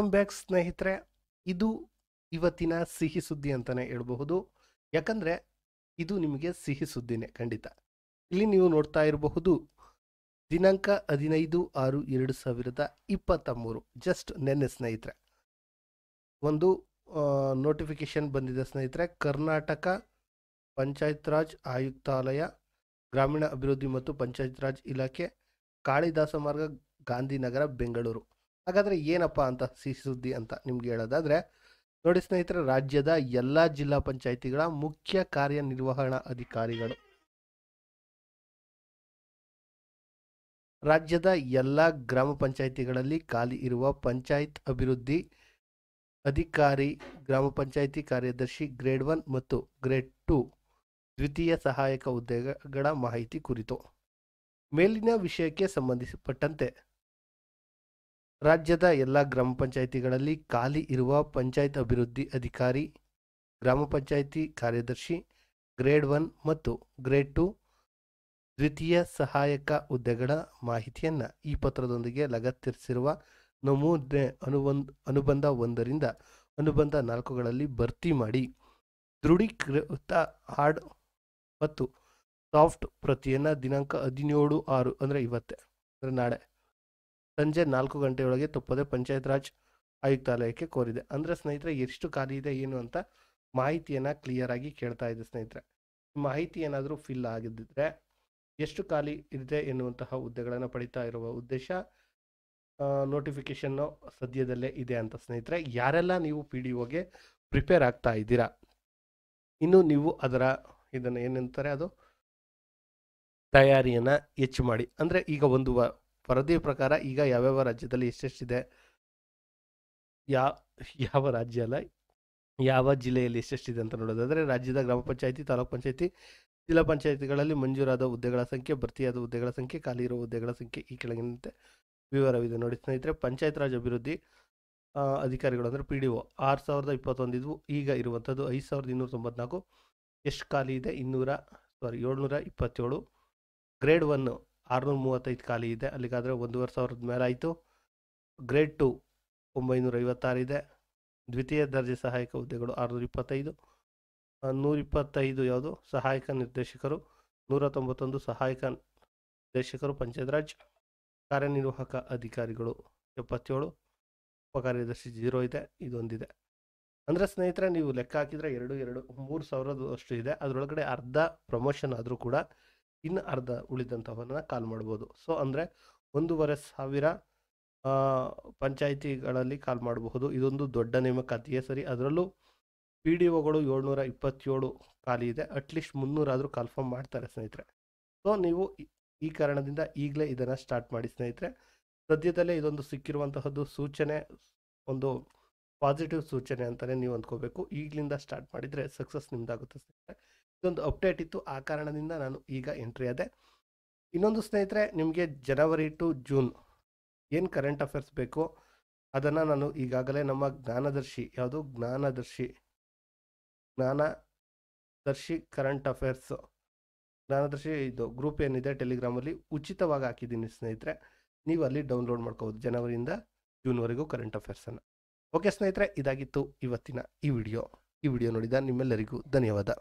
welcome back ಸ್ನೇಹಿತರೆ ಇದು ಇವತ್ತಿನ ಸಿಹಿ ಸುದ್ದಿ ಅಂತಲೇ ಹೇಳಬಹುದು ಯಾಕಂದರೆ ಇದು ನಿಮಗೆ ಸಿಹಿ ಸುದ್ದಿನೇ ಖಂಡಿತ ಇಲ್ಲಿ ನೀವು ನೋಡ್ತಾ ಇರಬಹುದು ದಿನಾಂಕ ಹದಿನೈದು ಆರು ಎರಡು ಸಾವಿರದ ಇಪ್ಪತ್ತ ಮೂರು ಜಸ್ಟ್ ನೆನ್ನೆ ಸ್ನೇಹಿತರೆ ಒಂದು ನೋಟಿಫಿಕೇಶನ್ ಬಂದಿದೆ ಸ್ನೇಹಿತರೆ ಕರ್ನಾಟಕ ಪಂಚಾಯತ್ ರಾಜ್ ಆಯುಕ್ತಾಲಯ ಗ್ರಾಮೀಣ ಅಭಿವೃದ್ಧಿ ಮತ್ತು ಪಂಚಾಯತ್ ರಾಜ್ ಇಲಾಖೆ ಕಾಳಿದಾಸ ಮಾರ್ಗ ಗಾಂಧಿನಗರ ಬೆಂಗಳೂರು ಹಾಗಾದರೆ ಏನಪ್ಪ ಅಂತ ಸಿ ಸುದ್ದಿ ಅಂತ ನಿಮ್ಗೆ ಹೇಳೋದಾದರೆ ನೋಡಿ ಸ್ನೇಹಿತರೆ ರಾಜ್ಯದ ಎಲ್ಲ ಜಿಲ್ಲಾ ಪಂಚಾಯಿತಿಗಳ ಮುಖ್ಯ ಕಾರ್ಯನಿರ್ವಹಣಾ ಅಧಿಕಾರಿಗಳು ರಾಜ್ಯದ ಎಲ್ಲ ಗ್ರಾಮ ಪಂಚಾಯಿತಿಗಳಲ್ಲಿ ಖಾಲಿ ಇರುವ ಪಂಚಾಯತ್ ಅಭಿವೃದ್ಧಿ ಅಧಿಕಾರಿ ಗ್ರಾಮ ಪಂಚಾಯಿತಿ ಕಾರ್ಯದರ್ಶಿ ಗ್ರೇಡ್ ಒನ್ ಮತ್ತು ಗ್ರೇಡ್ ಟು ದ್ವಿತೀಯ ಸಹಾಯಕ ಹುದ್ದೆಗಳ ಮಾಹಿತಿ ಕುರಿತು ಮೇಲಿನ ವಿಷಯಕ್ಕೆ ಸಂಬಂಧಿಸಪಟ್ಟಂತೆ ರಾಜ್ಯದ ಎಲ್ಲ ಗ್ರಾಮ ಪಂಚಾಯಿತಿಗಳಲ್ಲಿ ಖಾಲಿ ಇರುವ ಪಂಚಾಯತ್ ಅಭಿವೃದ್ಧಿ ಅಧಿಕಾರಿ ಗ್ರಾಮ ಪಂಚಾಯಿತಿ ಕಾರ್ಯದರ್ಶಿ ಗ್ರೇಡ್ ಒನ್ ಮತ್ತು ಗ್ರೇಡ್ ಟು ದ್ವಿತೀಯ ಸಹಾಯಕ ಹುದ್ದೆಗಳ ಮಾಹಿತಿಯನ್ನು ಈ ಪತ್ರದೊಂದಿಗೆ ಲಗತ್ತಿರಿಸಿರುವ ನಮೂನೆ ಅನುಬಂಧ ಅನುಬಂಧ ಒಂದರಿಂದ ಅನುಬಂಧ ನಾಲ್ಕುಗಳಲ್ಲಿ ಭರ್ತಿ ಮಾಡಿ ದೃಢೀಕೃತ ಹಾರ್ಡ್ ಮತ್ತು ಸಾಫ್ಟ್ ಪ್ರತಿಯನ್ನು ದಿನಾಂಕ ಹದಿನೇಳು ಆರು ಅಂದರೆ ಇವತ್ತೇ ಅಂದರೆ ನಾಳೆ ಸಂಜೆ ನಾಲ್ಕು ಗಂಟೆಯೊಳಗೆ ತಪ್ಪದೆ ಪಂಚಾಯತ್ ರಾಜ್ ಆಯುಕ್ತಾಲಯಕ್ಕೆ ಕೋರಿದೆ ಅಂದರೆ ಸ್ನೇಹಿತರೆ ಎಷ್ಟು ಖಾಲಿ ಇದೆ ಏನು ಅಂತ ಮಾಹಿತಿಯನ್ನು ಕ್ಲಿಯರ್ ಆಗಿ ಕೇಳ್ತಾ ಇದೆ ಸ್ನೇಹಿತರೆ ಮಾಹಿತಿ ಏನಾದರೂ ಫಿಲ್ ಆಗಿದ್ದರೆ ಎಷ್ಟು ಖಾಲಿ ಇದೆ ಎನ್ನುವಂತಹ ಹುದ್ದೆಗಳನ್ನು ಪಡಿತಾ ಇರುವ ಉದ್ದೇಶ ನೋಟಿಫಿಕೇಷನ್ನು ಸದ್ಯದಲ್ಲೇ ಇದೆ ಅಂತ ಸ್ನೇಹಿತರೆ ಯಾರೆಲ್ಲ ನೀವು ಪಿ ಡಿ ಒಗೆ ಪ್ರಿಪೇರ್ ಆಗ್ತಾ ಇದ್ದೀರಾ ಇನ್ನು ನೀವು ಅದರ ಇದನ್ನು ಏನಂತಾರೆ ಅದು ತಯಾರಿಯನ್ನು ಹೆಚ್ಚು ಮಾಡಿ ಅಂದರೆ ಈಗ ಒಂದು ವರದಿ ಪ್ರಕಾರ ಈಗ ಯಾವ್ಯಾವ ರಾಜ್ಯದಲ್ಲಿ ಎಷ್ಟೆಷ್ಟಿದೆ ಯಾ ಯಾವ ರಾಜ್ಯ ಅಲ್ಲ ಯಾವ ಜಿಲ್ಲೆಯಲ್ಲಿ ಎಷ್ಟೆಷ್ಟಿದೆ ಅಂತ ನೋಡೋದಾದರೆ ರಾಜ್ಯದ ಗ್ರಾಮ ಪಂಚಾಯಿತಿ ತಾಲೂಕು ಪಂಚಾಯಿತಿ ಜಿಲ್ಲಾ ಪಂಚಾಯಿತಿಗಳಲ್ಲಿ ಮಂಜೂರಾದ ಹುದ್ದೆಗಳ ಸಂಖ್ಯೆ ಭರ್ತಿಯಾದ ಹುದ್ದೆಗಳ ಸಂಖ್ಯೆ ಖಾಲಿ ಇರುವ ಹುದ್ದೆಗಳ ಸಂಖ್ಯೆ ಈ ಕೆಳಗಿನಂತೆ ವಿವರವಿದೆ ನೋಡಿ ಸ್ನೇಹಿತರೆ ಪಂಚಾಯತ್ ರಾಜ್ ಅಭಿವೃದ್ಧಿ ಅಧಿಕಾರಿಗಳು ಅಂದರೆ ಪಿ ಡಿ ಒ ಆರು ಸಾವಿರದ ಇಪ್ಪತ್ತೊಂದಿದ್ವು ಈಗ ಇರುವಂಥದ್ದು ಐದು ಸಾವಿರದ ಇನ್ನೂರ ತೊಂಬತ್ನಾಲ್ಕು ಎಷ್ಟು ಖಾಲಿ ಇದೆ ಇನ್ನೂರ ಸಾರಿ ಏಳ್ನೂರ ಇಪ್ಪತ್ತೇಳು ಗ್ರೇಡ್ ಒನ್ನು ಆರುನೂರ ಮೂವತ್ತೈದು ಖಾಲಿ ಇದೆ ಅಲ್ಲಿಗಾದರೆ ಒಂದೂವರೆ ಸಾವಿರದ ಮೇಲೆ ಆಯಿತು ಗ್ರೇಡ್ ಟು ಒಂಬೈನೂರ ಇದೆ ದ್ವಿತೀಯ ದರ್ಜೆ ಸಹಾಯಕ ಹುದ್ದೆಗಳು ಆರುನೂರ ಇಪ್ಪತ್ತೈದು ನೂರ ಇಪ್ಪತ್ತೈದು ಯಾವುದು ಸಹಾಯಕ ನಿರ್ದೇಶಕರು ನೂರ ತೊಂಬತ್ತೊಂದು ಸಹಾಯಕ ನಿರ್ದೇಶಕರು ಪಂಚಾಯತ್ ರಾಜ್ ಕಾರ್ಯನಿರ್ವಾಹಕ ಅಧಿಕಾರಿಗಳು ಎಪ್ಪತ್ತೇಳು ಉಪಕಾರ್ಯದರ್ಶಿ ಜೀರೋ ಇದೆ ಇದೊಂದಿದೆ ಅಂದರೆ ಸ್ನೇಹಿತರೆ ನೀವು ಲೆಕ್ಕ ಹಾಕಿದರೆ ಎರಡು ಎರಡು ಮೂರು ಸಾವಿರದಷ್ಟು ಇದೆ ಅದರೊಳಗಡೆ ಅರ್ಧ ಪ್ರಮೋಷನ್ ಆದರೂ ಕೂಡ ಇನ್ನು ಅರ್ಧ ಉಳಿದಂಥವನ್ನ ಕಾಲ್ ಮಾಡ್ಬೋದು ಸೊ ಅಂದರೆ ಒಂದೂವರೆ ಸಾವಿರ ಪಂಚಾಯಿತಿಗಳಲ್ಲಿ ಕಾಲ್ ಮಾಡಬಹುದು ಇದೊಂದು ದೊಡ್ಡ ನೇಮಕಾತಿಯೇ ಸರಿ ಅದರಲ್ಲೂ ಪಿ ಡಿ ಒಗಳು ಏಳ್ನೂರ ಇಪ್ಪತ್ತೇಳು ಖಾಲಿ ಇದೆ ಅಟ್ಲೀಸ್ಟ್ ಮುನ್ನೂರಾದರೂ ಕನ್ಫರ್ಮ್ ಮಾಡ್ತಾರೆ ಸ್ನೇಹಿತರೆ ಸೊ ನೀವು ಈ ಕಾರಣದಿಂದ ಈಗಲೇ ಇದನ್ನು ಸ್ಟಾರ್ಟ್ ಮಾಡಿ ಸ್ನೇಹಿತರೆ ಸದ್ಯದಲ್ಲೇ ಇದೊಂದು ಸಿಕ್ಕಿರುವಂತಹದ್ದು ಸೂಚನೆ ಒಂದು ಪಾಸಿಟಿವ್ ಸೂಚನೆ ಅಂತಲೇ ನೀವು ಅಂದ್ಕೋಬೇಕು ಈಗಲಿಂದ ಸ್ಟಾರ್ಟ್ ಮಾಡಿದರೆ ಸಕ್ಸಸ್ ನಿಮ್ದಾಗುತ್ತೆ ಸ್ನೇಹಿತರೆ ಇದೊಂದು ಅಪ್ಡೇಟ್ ಇತ್ತು ಆ ಕಾರಣದಿಂದ ನಾನು ಈಗ ಎಂಟ್ರಿ ಆದೆ ಇನ್ನೊಂದು ಸ್ನೇಹಿತರೆ ನಿಮಗೆ ಜನವರಿ ಟು ಜೂನ್ ಏನು ಕರೆಂಟ್ ಅಫೇರ್ಸ್ ಬೇಕು ಅದನ್ನು ನಾನು ಈಗಾಗಲೇ ನಮ್ಮ ಜ್ಞಾನದರ್ಶಿ ಯಾವುದು ಜ್ಞಾನದರ್ಶಿ ಜ್ಞಾನದರ್ಶಿ ಕರೆಂಟ್ ಅಫೇರ್ಸ್ ಜ್ಞಾನದರ್ಶಿ ಇದು ಗ್ರೂಪ್ ಏನಿದೆ ಟೆಲಿಗ್ರಾಮಲ್ಲಿ ಉಚಿತವಾಗಿ ಹಾಕಿದ್ದೀನಿ ಸ್ನೇಹಿತರೆ ನೀವು ಅಲ್ಲಿ ಡೌನ್ಲೋಡ್ ಮಾಡ್ಕೋಬೋದು ಜನವರಿಯಿಂದ ಜೂನ್ವರೆಗೂ ಕರೆಂಟ್ ಅಫೇರ್ಸನ್ನು ಓಕೆ ಸ್ನೇಹಿತರೆ ಇದಾಗಿತ್ತು ಇವತ್ತಿನ ಈ ವಿಡಿಯೋ ಈ ವಿಡಿಯೋ ನೋಡಿದ ನಿಮ್ಮೆಲ್ಲರಿಗೂ ಧನ್ಯವಾದ